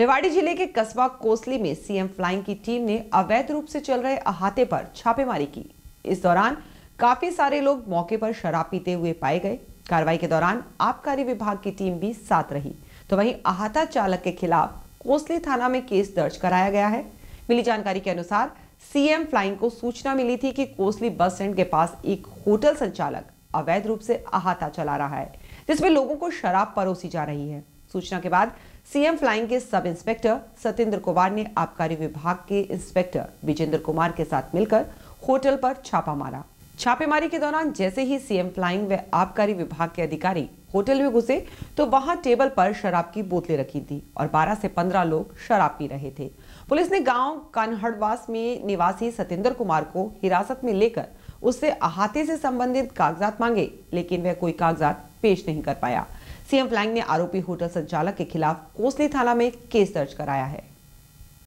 रेवाड़ी जिले के कस्बा कोसली में सीएम फ्लाइंग की टीम ने अवैध रूप से चल रहे अहाते पर छापेमारी की इस दौरान काफी सारे लोग मौके पर शराब पीते हुए पाए गए कार्रवाई के दौरान आबकारी विभाग की टीम भी साथ रही तो वहीं अहाता चालक के खिलाफ कोसली थाना में केस दर्ज कराया गया है मिली जानकारी के अनुसार सीएम फ्लाइंग को सूचना मिली थी कि कोसली बस स्टैंड के पास एक होटल संचालक अवैध रूप से अहाता चला रहा है जिसमें लोगों को शराब परोसी जा रही है सूचना के बाद सीएम फ्लाइंग के सब इंस्पेक्टर सत्येंद्र कुमार ने आबकारी विभाग के इंस्पेक्टर विजेंद्र कुमार के साथ मिलकर होटल पर छापा मारा छापेमारी के दौरान जैसे ही सीएम फ्लाइंग व आबकारी विभाग के अधिकारी होटल में घुसे तो वहां टेबल पर शराब की बोतलें रखी थी और 12 से 15 लोग शराब पी रहे थे पुलिस ने गांव कानहड़वास में निवासी सतेंद्र कुमार को हिरासत में लेकर उससे अहाते से संबंधित कागजात मांगे लेकिन वह कोई कागजात पेश नहीं कर पाया सीएम फ्लाइंग ने आरोपी होटल संचालक के खिलाफ कोसली थाना में केस दर्ज कराया है